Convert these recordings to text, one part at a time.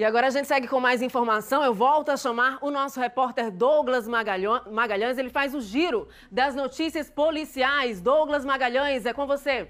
E agora a gente segue com mais informação. Eu volto a chamar o nosso repórter Douglas Magalhães. Ele faz o giro das notícias policiais. Douglas Magalhães, é com você.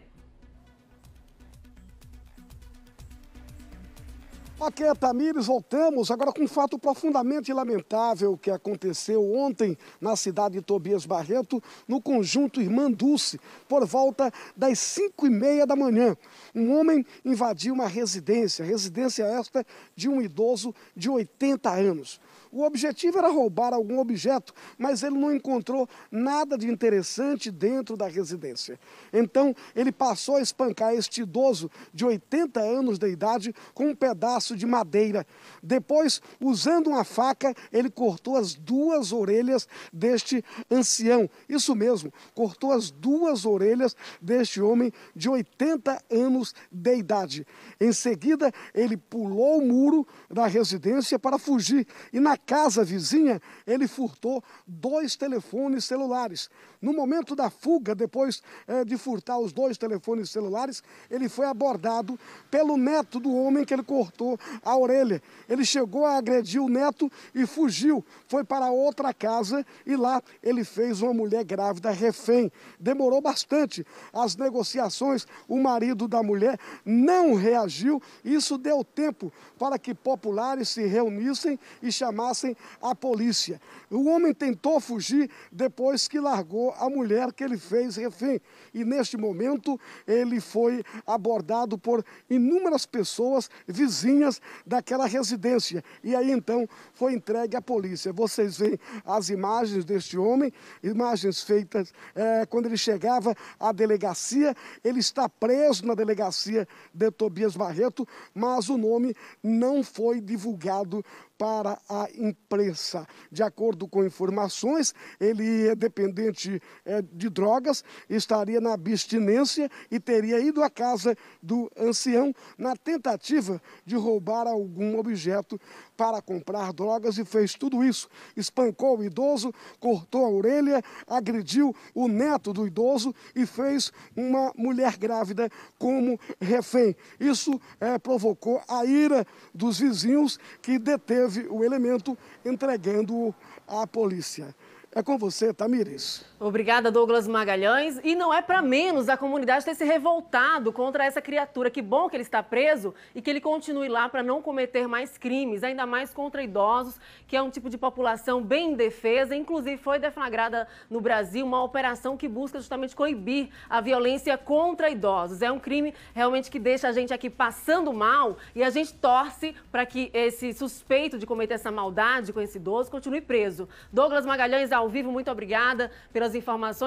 Ok, Tamires, voltamos agora com um fato profundamente lamentável que aconteceu ontem na cidade de Tobias Barreto, no conjunto Irmã Dulce, por volta das 5 e meia da manhã. Um homem invadiu uma residência, residência esta de um idoso de 80 anos. O objetivo era roubar algum objeto, mas ele não encontrou nada de interessante dentro da residência. Então, ele passou a espancar este idoso de 80 anos de idade com um pedaço de madeira. Depois, usando uma faca, ele cortou as duas orelhas deste ancião. Isso mesmo, cortou as duas orelhas deste homem de 80 anos de idade. Em seguida, ele pulou o muro da residência para fugir e na casa vizinha, ele furtou dois telefones celulares. No momento da fuga, depois é, de furtar os dois telefones celulares, ele foi abordado pelo neto do homem que ele cortou a orelha. Ele chegou a agredir o neto e fugiu. Foi para outra casa e lá ele fez uma mulher grávida refém. Demorou bastante as negociações, o marido da mulher não reagiu. Isso deu tempo para que populares se reunissem e chamassem chamassem a polícia. O homem tentou fugir depois que largou a mulher que ele fez refém. E neste momento ele foi abordado por inúmeras pessoas vizinhas daquela residência. E aí então foi entregue à polícia. Vocês veem as imagens deste homem, imagens feitas é, quando ele chegava à delegacia. Ele está preso na delegacia de Tobias Barreto, mas o nome não foi divulgado para a imprensa. De acordo com informações, ele é dependente é, de drogas, estaria na abstinência e teria ido à casa do ancião na tentativa de roubar algum objeto para comprar drogas e fez tudo isso. Espancou o idoso, cortou a orelha, agrediu o neto do idoso e fez uma mulher grávida como refém. Isso é, provocou a ira dos vizinhos que deteve o elemento entregando-o à polícia. É com você, Tamires. Obrigada, Douglas Magalhães. E não é para menos a comunidade ter se revoltado contra essa criatura. Que bom que ele está preso e que ele continue lá para não cometer mais crimes, ainda mais contra idosos, que é um tipo de população bem indefesa. Inclusive, foi deflagrada no Brasil uma operação que busca justamente coibir a violência contra idosos. É um crime realmente que deixa a gente aqui passando mal e a gente torce para que esse suspeito de cometer essa maldade com esse idoso continue preso. Douglas Magalhães, ao vivo. Muito obrigada pelas informações.